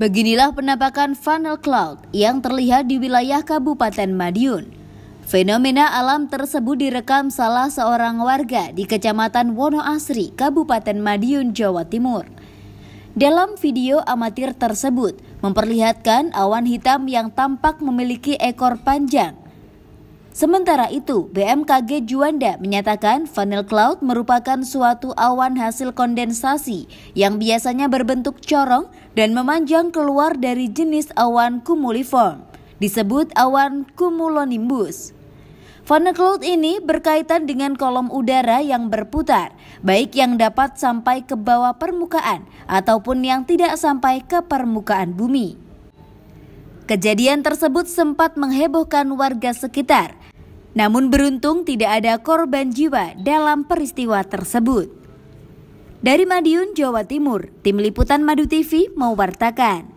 Beginilah penampakan funnel cloud yang terlihat di wilayah Kabupaten Madiun. Fenomena alam tersebut direkam salah seorang warga di Kecamatan Wonoasri, Kabupaten Madiun, Jawa Timur. Dalam video amatir tersebut, memperlihatkan awan hitam yang tampak memiliki ekor panjang – Sementara itu, BMKG Juanda menyatakan funnel cloud merupakan suatu awan hasil kondensasi yang biasanya berbentuk corong dan memanjang keluar dari jenis awan cumuliform, disebut awan cumulonimbus. Funnel cloud ini berkaitan dengan kolom udara yang berputar, baik yang dapat sampai ke bawah permukaan ataupun yang tidak sampai ke permukaan bumi. Kejadian tersebut sempat menghebohkan warga sekitar. Namun beruntung tidak ada korban jiwa dalam peristiwa tersebut. Dari Madiun, Jawa Timur, Tim Liputan Madu TV mewartakan.